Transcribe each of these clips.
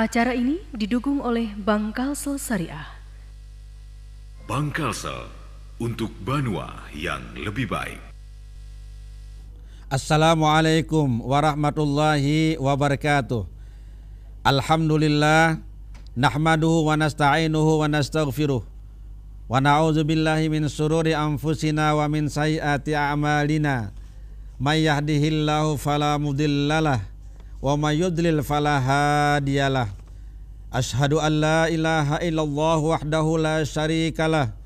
Acara ini didukung oleh Bank Kalsel Syariah. Bank Kalsel untuk Banua yang lebih baik. Assalamualaikum warahmatullahi wabarakatuh. Alhamdulillah nahmaduhu wa nasta'inuhu wa nastaghfiruh wa na'udzu billahi min sururi anfusina wa min sayyiati a'malina. May yahdihillahu fala mudhillalah wa may yudlil fala hadiyalah asyhadu an la ilaha illallah wahdahu la syarikalah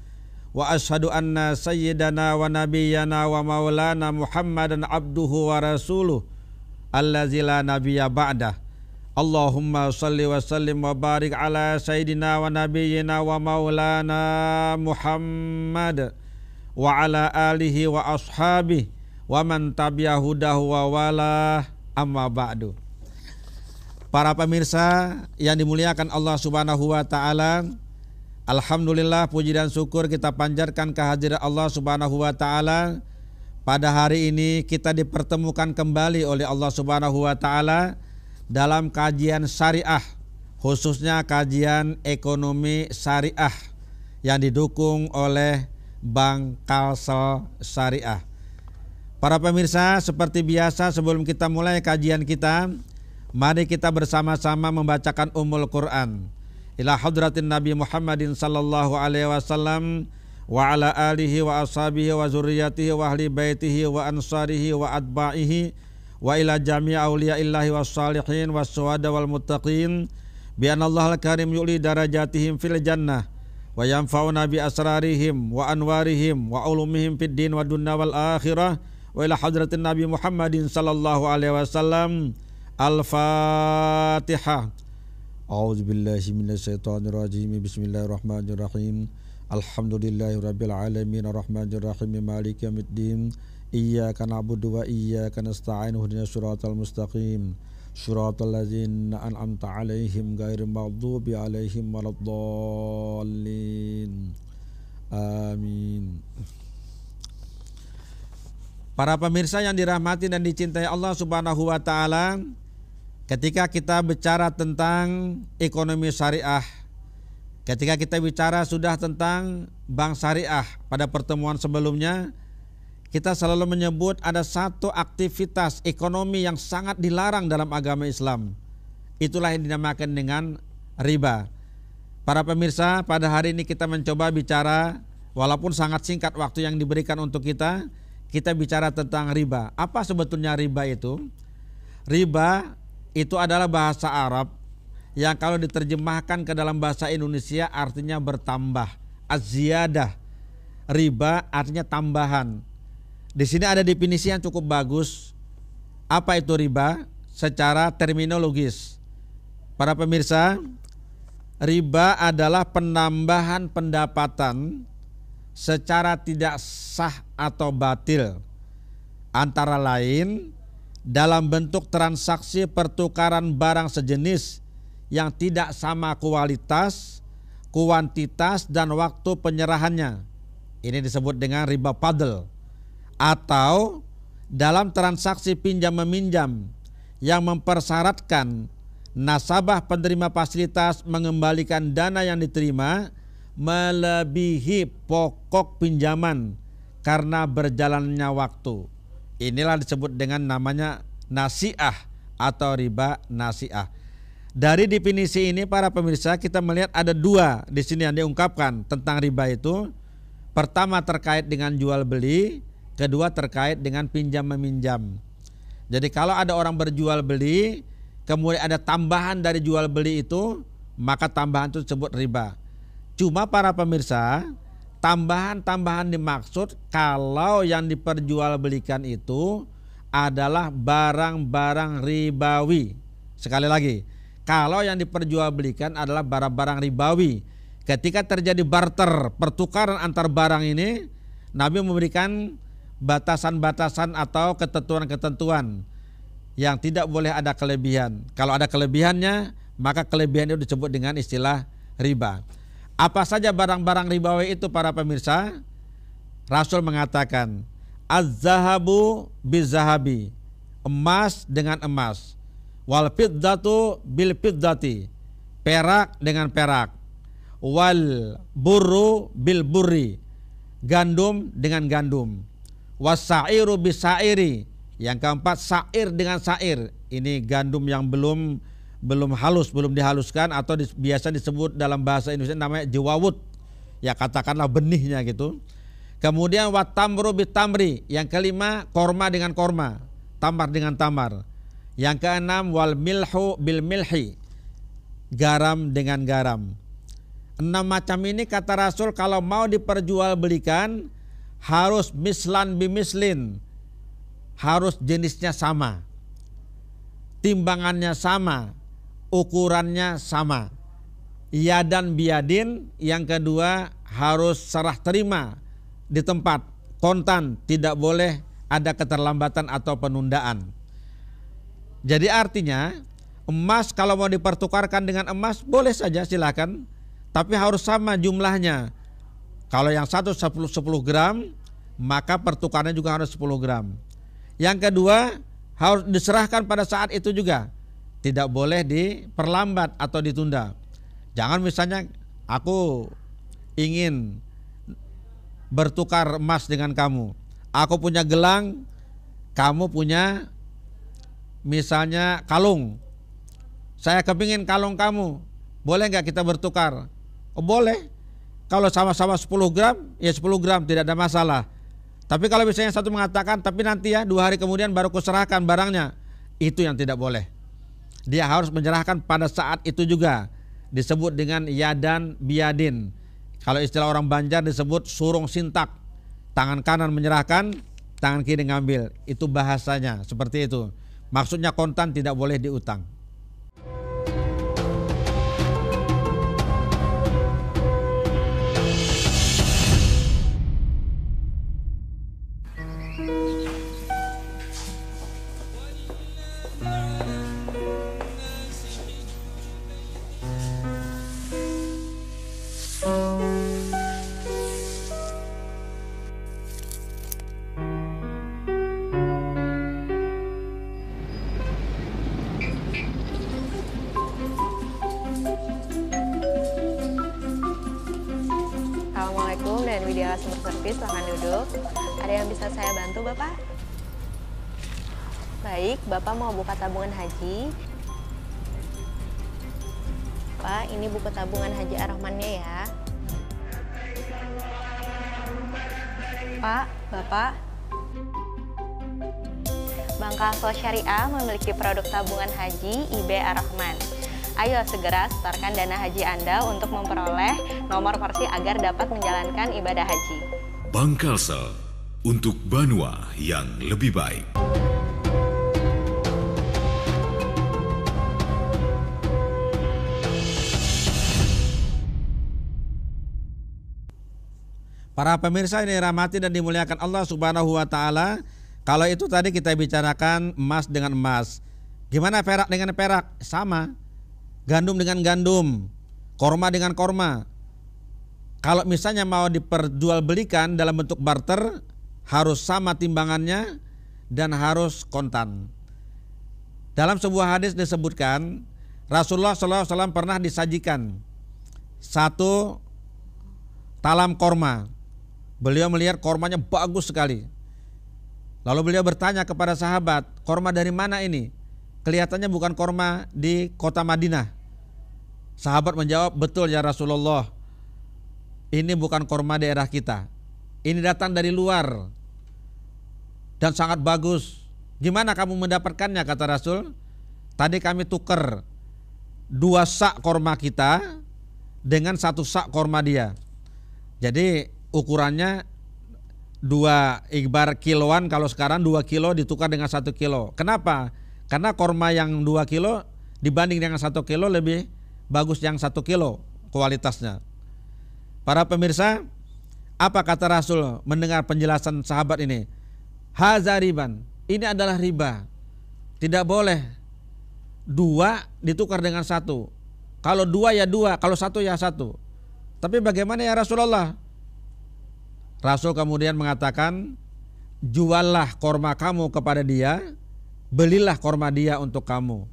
wa asyhadu anna sayyidana wa nabiyyana wa maulana muhammadan abduhu wa rasuluh allazi la nabiyya ba'dah Allahumma salli wa sallim wa barik ala sayyidina wa nabiyyina wa maulana Muhammad wa ala alihi wa ashabihi wa man tabi'ahudahu wa walah amma ba'du Para pemirsa yang dimuliakan Allah Subhanahu wa taala, alhamdulillah puji dan syukur kita panjatkan kehadiran Allah Subhanahu wa taala. Pada hari ini kita dipertemukan kembali oleh Allah Subhanahu wa taala dalam kajian syariah, khususnya kajian ekonomi syariah yang didukung oleh Bank Kalsel Syariah. Para pemirsa, seperti biasa sebelum kita mulai kajian kita, Mari kita bersama-sama membacakan Ummul Quran. Ila hadratin Nabi Muhammadin sallallahu alaihi wasallam wa ala alihi wa ashabihi wa zurriyatihi wa ahli baitihi wa ansarihi wa atba'ihi wa ila jami' illahi wa salihin wa suwada wal muttaqin bi Allah al-karim yu'li darajatihim fil jannah wa yanfa'una bi asrarihim wa anwarihim wa ulumihim fid din wa dunna wal akhirah wa ila hadratin Nabi Muhammadin sallallahu alaihi wasallam Al-Fatihah. A'udzu billahi minasyaitonir rajim. Bismillahirrahmanirrahim. Alhamdulillahi rabbil alamin arrahmanir rahim maliki yaumiddin. Iyyaka na'budu wa iyyaka nasta'in ihdinas siratal mustaqim. Siratal ladzina an'amta 'alaihim ghairil maghdubi 'alaihim waladdallin. Amin. Para pemirsa yang dirahmati dan dicintai Allah Subhanahu wa taala, Ketika kita bicara tentang ekonomi syariah, ketika kita bicara sudah tentang bank syariah pada pertemuan sebelumnya, kita selalu menyebut ada satu aktivitas ekonomi yang sangat dilarang dalam agama Islam. Itulah yang dinamakan dengan riba. Para pemirsa, pada hari ini kita mencoba bicara walaupun sangat singkat waktu yang diberikan untuk kita, kita bicara tentang riba. Apa sebetulnya riba itu? Riba itu adalah bahasa Arab yang kalau diterjemahkan ke dalam bahasa Indonesia artinya bertambah. Aziyadah. dah Riba artinya tambahan. Di sini ada definisi yang cukup bagus. Apa itu riba secara terminologis? Para pemirsa, riba adalah penambahan pendapatan secara tidak sah atau batil. Antara lain dalam bentuk transaksi pertukaran barang sejenis yang tidak sama kualitas, kuantitas, dan waktu penyerahannya. Ini disebut dengan riba padel. Atau dalam transaksi pinjam-meminjam yang mempersyaratkan nasabah penerima fasilitas mengembalikan dana yang diterima melebihi pokok pinjaman karena berjalannya waktu. Inilah disebut dengan namanya nasiah atau riba nasiah. Dari definisi ini para pemirsa kita melihat ada dua di sini yang diungkapkan tentang riba itu. Pertama terkait dengan jual beli, kedua terkait dengan pinjam meminjam. Jadi kalau ada orang berjual beli, kemudian ada tambahan dari jual beli itu, maka tambahan itu disebut riba. Cuma para pemirsa, Tambahan-tambahan dimaksud kalau yang diperjualbelikan itu adalah barang-barang ribawi. Sekali lagi, kalau yang diperjualbelikan adalah barang-barang ribawi. Ketika terjadi barter, pertukaran antar barang ini, Nabi memberikan batasan-batasan atau ketentuan-ketentuan yang tidak boleh ada kelebihan. Kalau ada kelebihannya, maka kelebihan itu disebut dengan istilah riba. Apa saja barang-barang ribawi itu para pemirsa? Rasul mengatakan, "Az-zahabu bizahabi." Emas dengan emas. Wal fiddatu bil fiddati. Perak dengan perak. Wal burru bil burri. Gandum dengan gandum. Wasairu sairu sairi. Yang keempat sair dengan sair. Ini gandum yang belum belum halus, belum dihaluskan atau di, biasa disebut dalam bahasa Indonesia namanya jewawut. Ya katakanlah benihnya gitu. Kemudian watamru bitamri. Yang kelima korma dengan korma, tamar dengan tamar. Yang keenam wal milhu bil milhi. Garam dengan garam. Enam macam ini kata Rasul kalau mau diperjualbelikan harus mislan bimislin. Harus jenisnya sama. Timbangannya sama, ukurannya sama. Ya dan biadin yang kedua harus serah terima di tempat kontan tidak boleh ada keterlambatan atau penundaan. Jadi artinya emas kalau mau dipertukarkan dengan emas boleh saja silakan, tapi harus sama jumlahnya. Kalau yang satu 10, 10 gram maka pertukarannya juga harus 10 gram. Yang kedua harus diserahkan pada saat itu juga tidak boleh diperlambat atau ditunda. Jangan misalnya aku ingin bertukar emas dengan kamu. Aku punya gelang, kamu punya misalnya kalung. Saya kepingin kalung kamu. Boleh nggak kita bertukar? Oh, boleh. Kalau sama-sama 10 gram, ya 10 gram tidak ada masalah. Tapi kalau misalnya satu mengatakan, tapi nanti ya dua hari kemudian baru kuserahkan barangnya. Itu yang tidak boleh dia harus menyerahkan pada saat itu juga disebut dengan yadan biadin. Kalau istilah orang Banjar disebut surung sintak. Tangan kanan menyerahkan, tangan kiri ngambil. Itu bahasanya seperti itu. Maksudnya kontan tidak boleh diutang. customer service, silahkan duduk. Ada yang bisa saya bantu, Bapak? Baik, Bapak mau buka tabungan haji. Pak, ini buku tabungan haji Arahmannya ya. Pak, Bapak, Bank Kasol Syariah memiliki produk tabungan haji IB Arahman. Ayo segera setorkan dana haji Anda untuk memperoleh nomor versi agar dapat menjalankan ibadah haji. Bank Kalsel untuk Banua yang lebih baik. Para pemirsa ini rahmati dan dimuliakan Allah Subhanahu wa taala. Kalau itu tadi kita bicarakan emas dengan emas. Gimana perak dengan perak? Sama. Gandum dengan gandum. Korma dengan korma. Kalau misalnya mau diperjualbelikan dalam bentuk barter harus sama timbangannya dan harus kontan. Dalam sebuah hadis disebutkan Rasulullah SAW pernah disajikan satu talam korma. Beliau melihat kormanya bagus sekali. Lalu beliau bertanya kepada sahabat, korma dari mana ini? Kelihatannya bukan korma di kota Madinah. Sahabat menjawab, betul ya Rasulullah. Ini bukan korma daerah kita. Ini datang dari luar dan sangat bagus. Gimana kamu mendapatkannya kata Rasul? Tadi kami tuker dua sak korma kita dengan satu sak korma dia. Jadi ukurannya dua ikbar kiloan kalau sekarang dua kilo ditukar dengan satu kilo. Kenapa? Karena korma yang dua kilo dibanding dengan satu kilo lebih bagus yang satu kilo kualitasnya. Para pemirsa, apa kata Rasul mendengar penjelasan sahabat ini? Hazariban, ini adalah riba. Tidak boleh dua ditukar dengan satu. Kalau dua ya dua, kalau satu ya satu. Tapi bagaimana ya Rasulullah? Rasul kemudian mengatakan, juallah korma kamu kepada dia, belilah korma dia untuk kamu.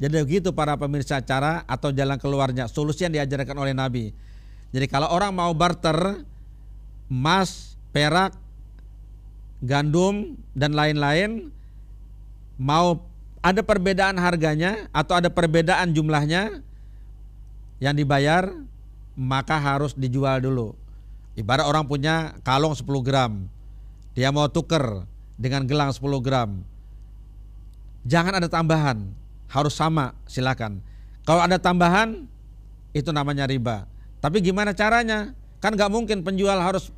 Jadi begitu para pemirsa cara atau jalan keluarnya, solusi yang diajarkan oleh Nabi. Jadi kalau orang mau barter emas, perak, gandum dan lain-lain mau ada perbedaan harganya atau ada perbedaan jumlahnya yang dibayar maka harus dijual dulu. Ibarat orang punya kalung 10 gram, dia mau tuker dengan gelang 10 gram. Jangan ada tambahan, harus sama silakan. Kalau ada tambahan itu namanya riba. Tapi gimana caranya? Kan nggak mungkin penjual harus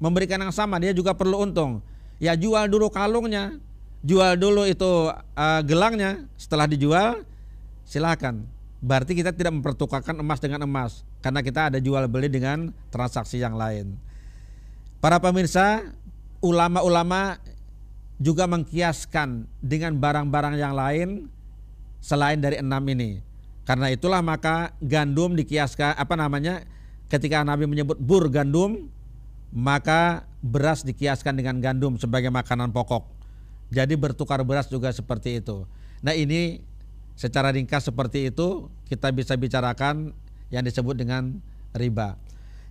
memberikan yang sama, dia juga perlu untung. Ya jual dulu kalungnya, jual dulu itu uh, gelangnya, setelah dijual silakan. Berarti kita tidak mempertukarkan emas dengan emas karena kita ada jual beli dengan transaksi yang lain. Para pemirsa, ulama-ulama juga mengkiaskan dengan barang-barang yang lain selain dari enam ini. Karena itulah maka gandum dikiaskan apa namanya ketika Nabi menyebut bur gandum maka beras dikiaskan dengan gandum sebagai makanan pokok. Jadi bertukar beras juga seperti itu. Nah ini secara ringkas seperti itu kita bisa bicarakan yang disebut dengan riba.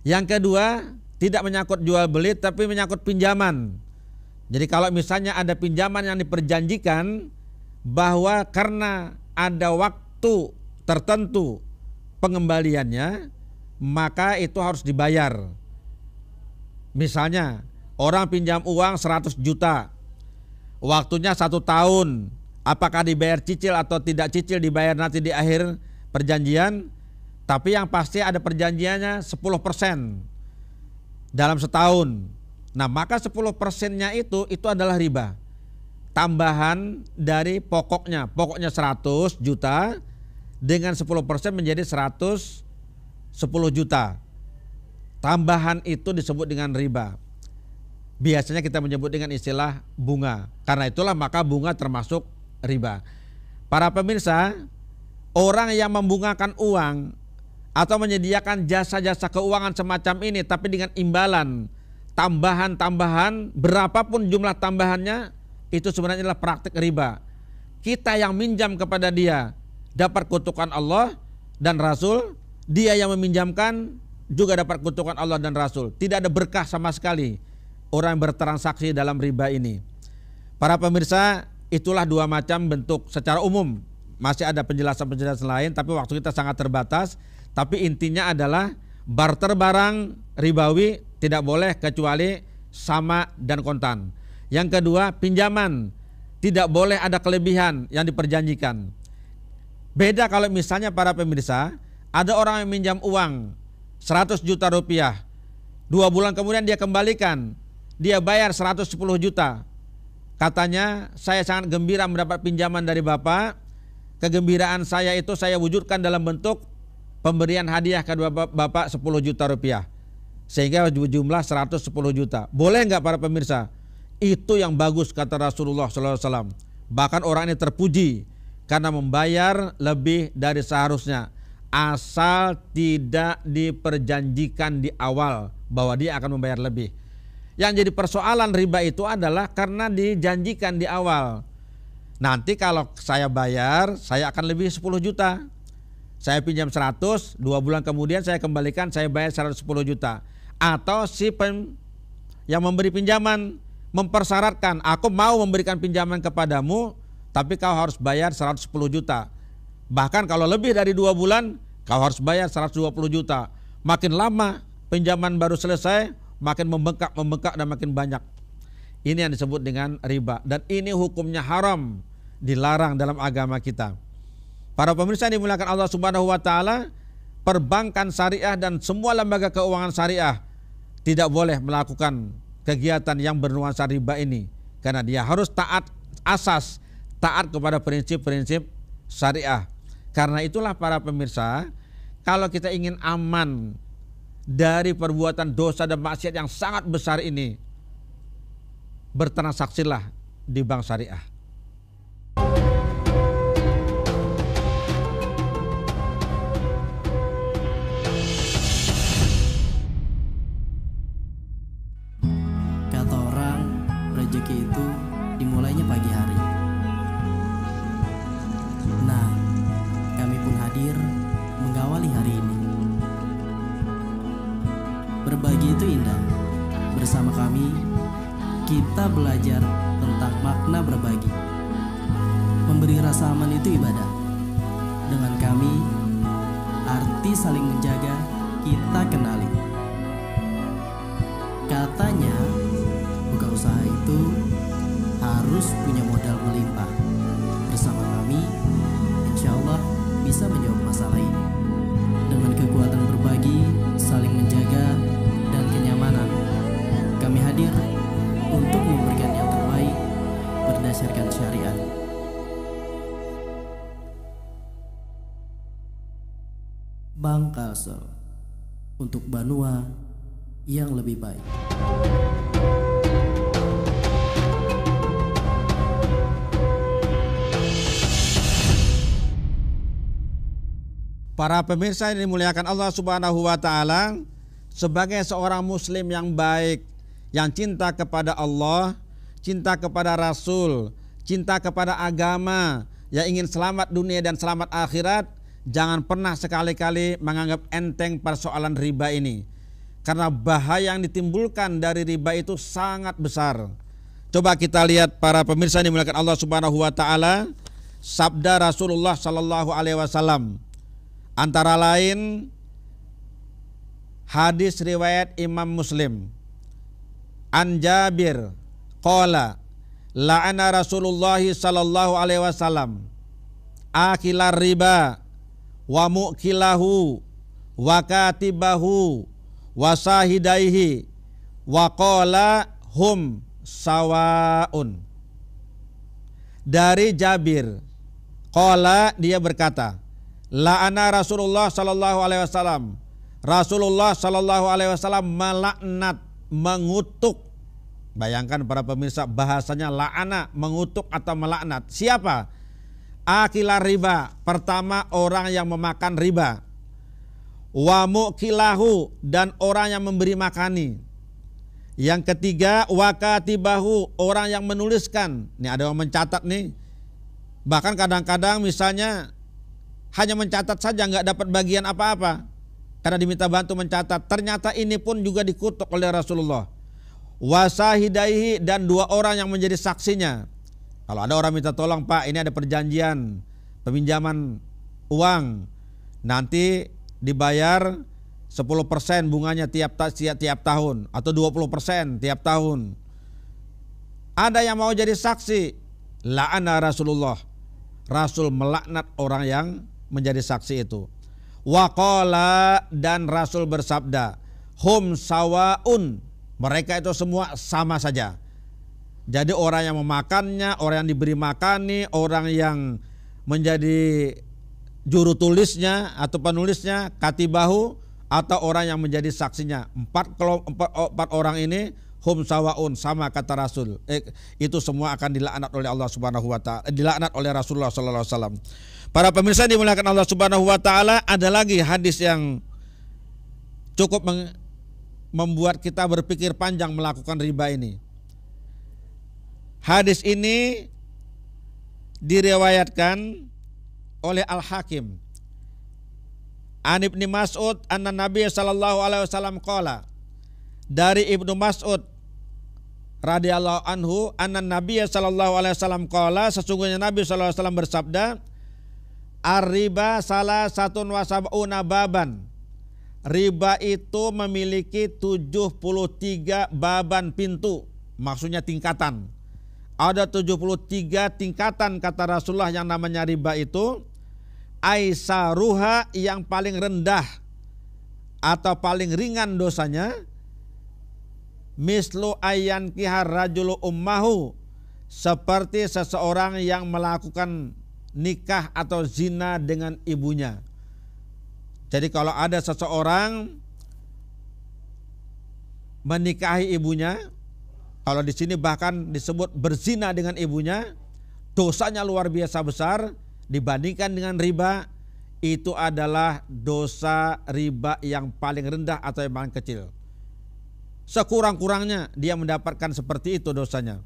Yang kedua tidak menyangkut jual beli tapi menyangkut pinjaman. Jadi kalau misalnya ada pinjaman yang diperjanjikan bahwa karena ada waktu tertentu pengembaliannya, maka itu harus dibayar. Misalnya, orang pinjam uang 100 juta, waktunya satu tahun, apakah dibayar cicil atau tidak cicil dibayar nanti di akhir perjanjian, tapi yang pasti ada perjanjiannya 10% dalam setahun. Nah, maka 10 persennya itu itu adalah riba. Tambahan dari pokoknya. Pokoknya 100 juta, dengan 10% menjadi 110 juta. Tambahan itu disebut dengan riba. Biasanya kita menyebut dengan istilah bunga. Karena itulah maka bunga termasuk riba. Para pemirsa, orang yang membungakan uang atau menyediakan jasa-jasa keuangan semacam ini tapi dengan imbalan tambahan-tambahan berapapun jumlah tambahannya itu sebenarnya adalah praktik riba. Kita yang minjam kepada dia, dapat kutukan Allah dan Rasul, dia yang meminjamkan juga dapat kutukan Allah dan Rasul. Tidak ada berkah sama sekali orang yang bertransaksi dalam riba ini. Para pemirsa, itulah dua macam bentuk secara umum. Masih ada penjelasan-penjelasan lain, tapi waktu kita sangat terbatas. Tapi intinya adalah barter barang ribawi tidak boleh kecuali sama dan kontan. Yang kedua, pinjaman tidak boleh ada kelebihan yang diperjanjikan. Beda kalau misalnya para pemirsa, ada orang yang minjam uang 100 juta rupiah. Dua bulan kemudian dia kembalikan. Dia bayar 110 juta. Katanya, saya sangat gembira mendapat pinjaman dari Bapak. Kegembiraan saya itu saya wujudkan dalam bentuk pemberian hadiah kedua Bapak 10 juta rupiah. Sehingga jumlah 110 juta. Boleh nggak para pemirsa? Itu yang bagus kata Rasulullah SAW. Bahkan orang ini terpuji karena membayar lebih dari seharusnya asal tidak diperjanjikan di awal bahwa dia akan membayar lebih. Yang jadi persoalan riba itu adalah karena dijanjikan di awal. Nanti kalau saya bayar, saya akan lebih 10 juta. Saya pinjam 100, dua bulan kemudian saya kembalikan, saya bayar 110 juta. Atau si pem, yang memberi pinjaman mempersyaratkan, aku mau memberikan pinjaman kepadamu tapi kau harus bayar 110 juta. Bahkan kalau lebih dari dua bulan, kau harus bayar 120 juta. Makin lama pinjaman baru selesai, makin membengkak, membengkak dan makin banyak. Ini yang disebut dengan riba dan ini hukumnya haram, dilarang dalam agama kita. Para pemirsa yang dimuliakan Allah Subhanahu wa taala, perbankan syariah dan semua lembaga keuangan syariah tidak boleh melakukan kegiatan yang bernuansa riba ini karena dia harus taat asas taat kepada prinsip-prinsip syariah. Karena itulah para pemirsa, kalau kita ingin aman dari perbuatan dosa dan maksiat yang sangat besar ini, bertransaksilah di bank syariah. berdasarkan syariat. Bank Kalsel untuk Banua yang lebih baik. Para pemirsa yang dimuliakan Allah Subhanahu wa taala, sebagai seorang muslim yang baik, yang cinta kepada Allah, cinta kepada Rasul, cinta kepada agama, yang ingin selamat dunia dan selamat akhirat, jangan pernah sekali-kali menganggap enteng persoalan riba ini. Karena bahaya yang ditimbulkan dari riba itu sangat besar. Coba kita lihat para pemirsa yang dimuliakan Allah Subhanahu wa taala, sabda Rasulullah sallallahu alaihi wasallam. Antara lain hadis riwayat Imam Muslim. An Jabir Qala la'ana Rasulullah sallallahu alaihi wasallam akilar riba wa mu'kilahu wa katibahu wa sahidaihi wa qala hum sawaun dari Jabir qala dia berkata la'ana Rasulullah sallallahu alaihi wasallam Rasulullah sallallahu alaihi wasallam melaknat mengutuk Bayangkan para pemirsa bahasanya la'ana mengutuk atau melaknat. Siapa? Akila riba, pertama orang yang memakan riba. Wa mukilahu dan orang yang memberi makani. Yang ketiga wakatibahu, orang yang menuliskan. Ini ada yang mencatat nih. Bahkan kadang-kadang misalnya hanya mencatat saja nggak dapat bagian apa-apa. Karena diminta bantu mencatat. Ternyata ini pun juga dikutuk oleh Rasulullah wasahidaihi dan dua orang yang menjadi saksinya. Kalau ada orang minta tolong, Pak, ini ada perjanjian peminjaman uang. Nanti dibayar 10% bunganya tiap tiap, tiap tahun atau 20% tiap tahun. Ada yang mau jadi saksi. La'ana Rasulullah. Rasul melaknat orang yang menjadi saksi itu. Waqala dan Rasul bersabda, "Hum sawaun mereka itu semua sama saja. Jadi orang yang memakannya, orang yang diberi makani, orang yang menjadi juru tulisnya atau penulisnya, katibahu atau orang yang menjadi saksinya. Empat empat, oh, empat orang ini hum sawaun sama kata Rasul. Eh, itu semua akan dilaknat oleh Allah Subhanahu wa taala, eh, dilaknat oleh Rasulullah sallallahu alaihi wasallam. Para pemirsa dimuliakan Allah Subhanahu wa taala, ada lagi hadis yang cukup membuat kita berpikir panjang melakukan riba ini. Hadis ini diriwayatkan oleh Al Hakim. Anibni Mas'ud anna Nabi sallallahu alaihi wasallam qala dari Ibnu Mas'ud radhiyallahu anhu anna Nabi sallallahu alaihi wasallam qala sesungguhnya Nabi sallallahu alaihi wasallam bersabda arriba salah satu wasabuna baban riba itu memiliki 73 baban pintu, maksudnya tingkatan. Ada 73 tingkatan kata Rasulullah yang namanya riba itu. Aisaruha yang paling rendah atau paling ringan dosanya. Mislu ayan kihar rajulu ummahu. Seperti seseorang yang melakukan nikah atau zina dengan ibunya jadi kalau ada seseorang menikahi ibunya, kalau di sini bahkan disebut berzina dengan ibunya, dosanya luar biasa besar dibandingkan dengan riba itu adalah dosa riba yang paling rendah atau yang paling kecil. Sekurang-kurangnya dia mendapatkan seperti itu dosanya.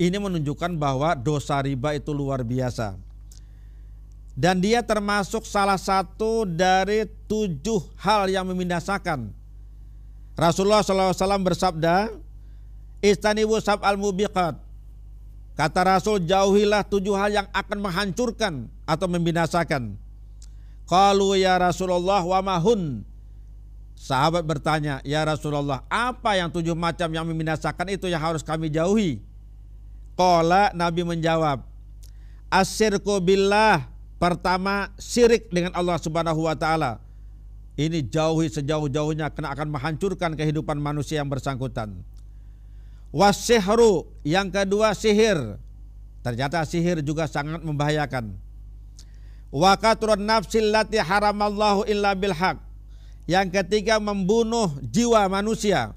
Ini menunjukkan bahwa dosa riba itu luar biasa. Dan dia termasuk salah satu dari tujuh hal yang membinasakan. Rasulullah SAW bersabda, Istanibu sab al mubiqat. Kata Rasul, jauhilah tujuh hal yang akan menghancurkan atau membinasakan. Kalau ya Rasulullah wa mahun. Sahabat bertanya, ya Rasulullah, apa yang tujuh macam yang membinasakan itu yang harus kami jauhi? Kala Nabi menjawab, Asirku billah Pertama, syirik dengan Allah Subhanahu wa taala. Ini jauhi sejauh-jauhnya karena akan menghancurkan kehidupan manusia yang bersangkutan. Wasihru, yang kedua sihir. Ternyata sihir juga sangat membahayakan. Wakaturun nafsil lati haramallahu illa bilhaq. Yang ketiga membunuh jiwa manusia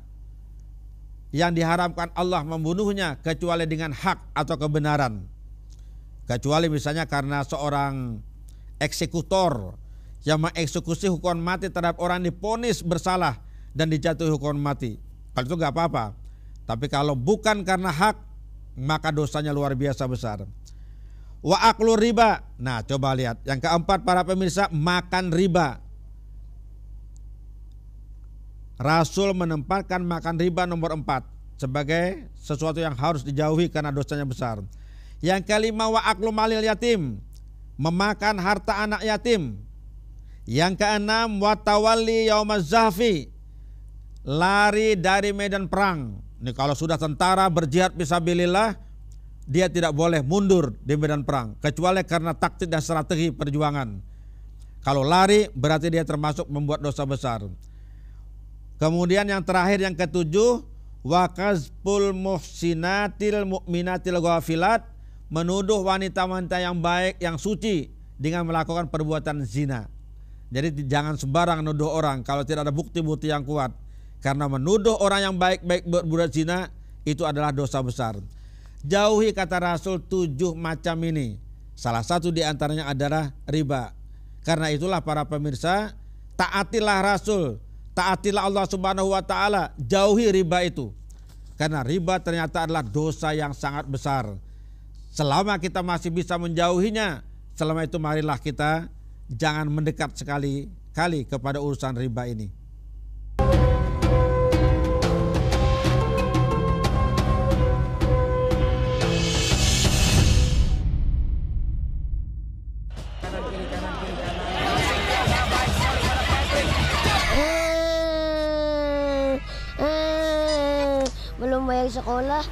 yang diharamkan Allah membunuhnya kecuali dengan hak atau kebenaran. Kecuali misalnya karena seorang eksekutor yang mengeksekusi hukuman mati terhadap orang diponis bersalah dan dijatuhi hukuman mati. Kalau itu nggak apa-apa. Tapi kalau bukan karena hak, maka dosanya luar biasa besar. Wa aklu riba. Nah, coba lihat. Yang keempat para pemirsa, makan riba. Rasul menempatkan makan riba nomor empat sebagai sesuatu yang harus dijauhi karena dosanya besar. Yang kelima wa aklu malil yatim, memakan harta anak yatim. Yang keenam wa tawalli yaumaz zahfi, lari dari medan perang. Ini kalau sudah tentara berjihad fisabilillah, dia tidak boleh mundur di medan perang kecuali karena taktik dan strategi perjuangan. Kalau lari berarti dia termasuk membuat dosa besar. Kemudian yang terakhir yang ketujuh wakazpul muhsinatil mu'minatil ghafilat menuduh wanita-wanita yang baik, yang suci dengan melakukan perbuatan zina. Jadi jangan sembarang nuduh orang kalau tidak ada bukti-bukti yang kuat. Karena menuduh orang yang baik-baik berbuat zina itu adalah dosa besar. Jauhi kata Rasul tujuh macam ini. Salah satu di antaranya adalah riba. Karena itulah para pemirsa, taatilah Rasul, taatilah Allah Subhanahu wa taala, jauhi riba itu. Karena riba ternyata adalah dosa yang sangat besar Selama kita masih bisa menjauhinya, selama itu marilah kita jangan mendekat sekali-kali kepada urusan riba ini. Eh, eh, eh. sekolah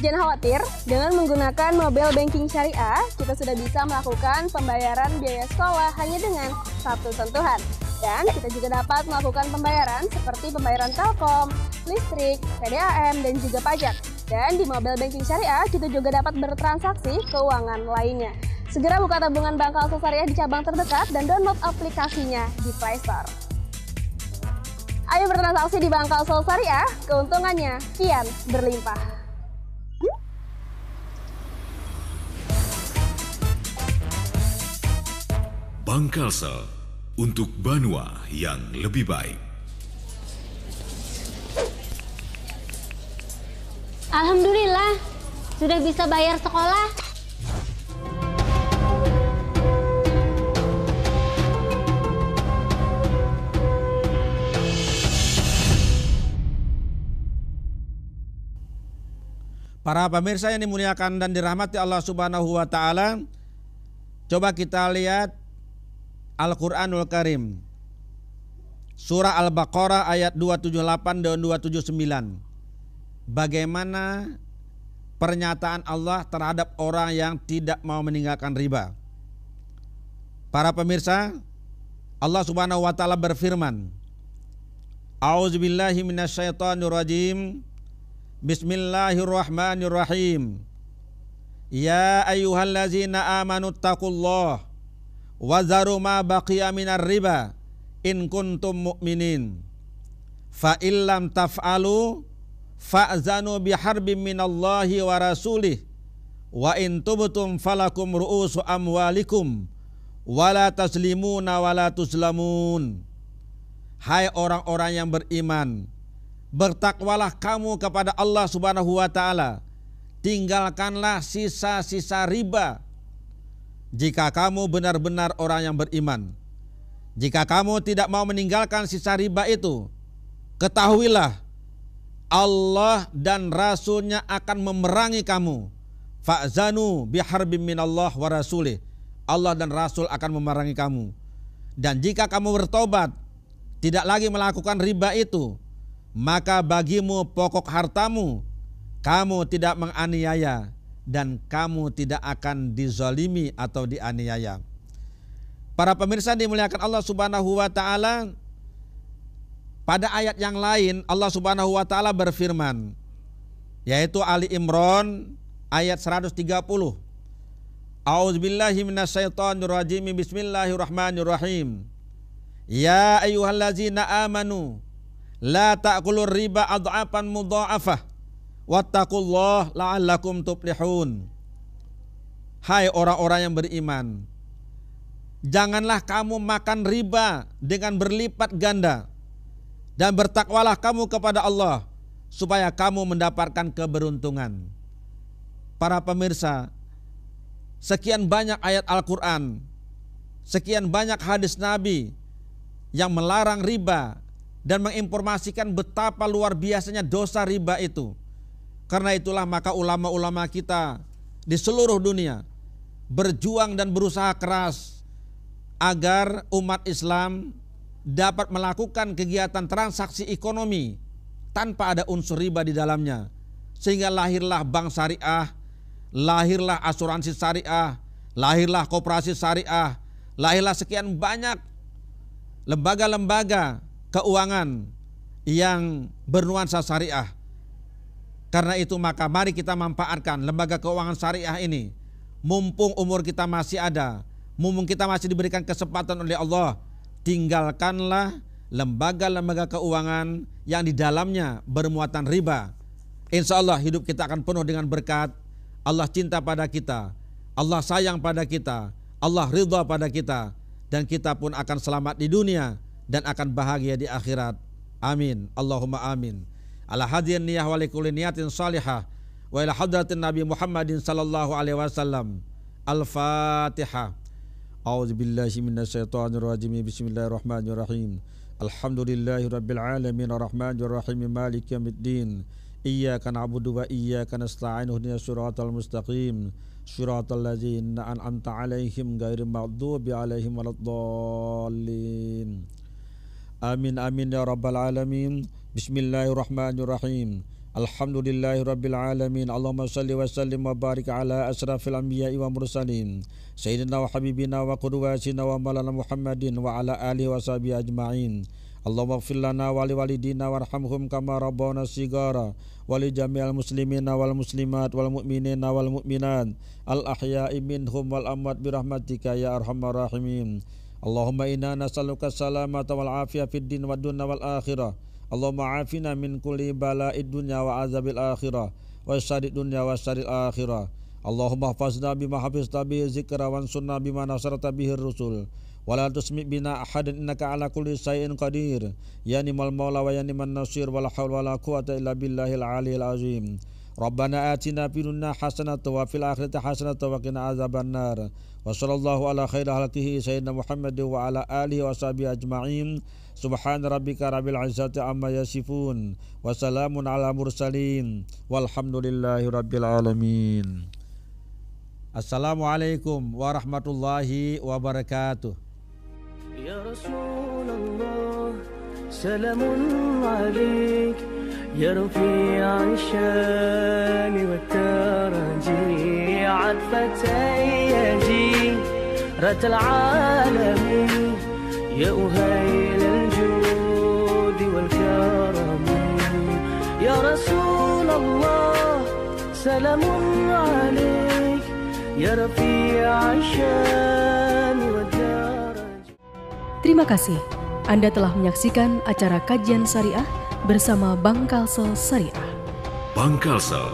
Jangan khawatir, dengan menggunakan mobile banking syariah, kita sudah bisa melakukan pembayaran biaya sekolah hanya dengan satu sentuhan. Dan kita juga dapat melakukan pembayaran seperti pembayaran telkom, listrik, PDAM, dan juga pajak. Dan di mobile banking syariah, kita juga dapat bertransaksi keuangan lainnya. Segera buka tabungan Bank al Syariah di cabang terdekat dan download aplikasinya di Play Store. Ayo bertransaksi di Bank al Syariah, keuntungannya kian berlimpah. Bangkalsel untuk Banua yang lebih baik. Alhamdulillah, sudah bisa bayar sekolah. Para pemirsa yang dimuliakan dan dirahmati Allah Subhanahu wa taala, coba kita lihat Al-Quranul Karim Surah Al-Baqarah ayat 278 dan 279 Bagaimana pernyataan Allah terhadap orang yang tidak mau meninggalkan riba Para pemirsa Allah subhanahu wa ta'ala berfirman A'udzubillahi Bismillahirrahmanirrahim Ya ayuhallazina amanu wazaru ma baqiya minar riba in kuntum mu'minin fa illam taf'alu fa'zanu biharbin minallahi wa rasulih wa in tubtum falakum ru'usu amwalikum wala taslimuna wala tuslamun hai orang-orang yang beriman bertakwalah kamu kepada Allah Subhanahu wa taala tinggalkanlah sisa-sisa riba jika kamu benar-benar orang yang beriman. Jika kamu tidak mau meninggalkan sisa riba itu, ketahuilah Allah dan Rasulnya akan memerangi kamu. Fa'zanu biharbim minallah wa rasulih. Allah dan Rasul akan memerangi kamu. Dan jika kamu bertobat, tidak lagi melakukan riba itu, maka bagimu pokok hartamu, kamu tidak menganiaya dan kamu tidak akan dizalimi atau dianiaya. Para pemirsa dimuliakan Allah Subhanahu wa taala, pada ayat yang lain Allah Subhanahu wa taala berfirman yaitu Ali Imran ayat 130. A'udzubillahi minasyaitonirrajim. Bismillahirrahmanirrahim. Ya ayyuhallazina amanu la ta'kulur riba adhafan mudha'afah Wattaqullah la'allakum tuflihun. Hai orang-orang yang beriman, janganlah kamu makan riba dengan berlipat ganda dan bertakwalah kamu kepada Allah supaya kamu mendapatkan keberuntungan. Para pemirsa, sekian banyak ayat Al-Qur'an, sekian banyak hadis Nabi yang melarang riba dan menginformasikan betapa luar biasanya dosa riba itu. Karena itulah maka ulama-ulama kita di seluruh dunia berjuang dan berusaha keras agar umat Islam dapat melakukan kegiatan transaksi ekonomi tanpa ada unsur riba di dalamnya. Sehingga lahirlah bank syariah, lahirlah asuransi syariah, lahirlah koperasi syariah, lahirlah sekian banyak lembaga-lembaga keuangan yang bernuansa syariah karena itu maka mari kita manfaatkan lembaga keuangan syariah ini. Mumpung umur kita masih ada, mumpung kita masih diberikan kesempatan oleh Allah, tinggalkanlah lembaga-lembaga keuangan yang di dalamnya bermuatan riba. Insya Allah hidup kita akan penuh dengan berkat. Allah cinta pada kita, Allah sayang pada kita, Allah ridha pada kita, dan kita pun akan selamat di dunia dan akan bahagia di akhirat. Amin. Allahumma amin. على هذه النية ولكل نية صالحة وإلى حضرة النبي محمد صلى الله عليه وسلم الفاتحة أعوذ بالله من الشيطان الرجيم بسم الله الرحمن الرحيم الحمد لله رب العالمين الرحمن الرحيم مالك يوم الدين إياك نعبد وإياك نستعين اهدنا الصراط المستقيم صراط الذين أنعمت عليهم غير المغضوب عليهم ولا الضالين آمين آمين يا رب العالمين بسم الله الرحمن الرحيم الحمد لله رب العالمين اللهم صل وسلم وبارك على أشرف الأنبياء والمرسلين سيدنا وحبيبنا وقدوتنا ومولانا محمد وعلى آله وصحبه أجمعين اللهم اغفر لنا ولوالدينا وارحمهم كما ربونا صغارا ولجميع المسلمين والمسلمات والمؤمنين والمؤمنات الأحياء منهم والأموات برحمتك يا أرحم الراحمين اللهم إنا نسألك السلامة والعافية في الدين والدنيا والآخرة اللهم عافنا من كل بلاء الدنيا وعذاب الآخرة وشر الدنيا وشر الآخرة اللهم احفظنا بما حفظت به الذكر وانصرنا بما نصرت به الرسل ولا تسمع بنا أحد إنك على كل شيء قدير يا نعم المولى ويا نعم النصير ولا حول ولا قوة إلا بالله العلي العظيم ربنا آتنا في الدنيا حسنة وفي الآخرة حسنة وقنا عذاب النار وصلى الله على خير خلقه سيدنا محمد وعلى آله وصحبه أجمعين Subhan rabbika rabbil izzati amma yasifun wa salamun ala mursalin walhamdulillahi rabbil alamin. Assalamualaikum warahmatullahi wabarakatuh. Ya Rasulullah salamun alaik يا رفيع الشان والترجي عطفة يجي رت العالمين يا أهيئ رسول الله سلام عليك يا رفيع الشان Terima kasih. Anda telah menyaksikan acara kajian syariah bersama Bang Kalsel Syariah. Bang Kalsel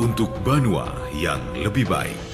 untuk Banua yang lebih baik.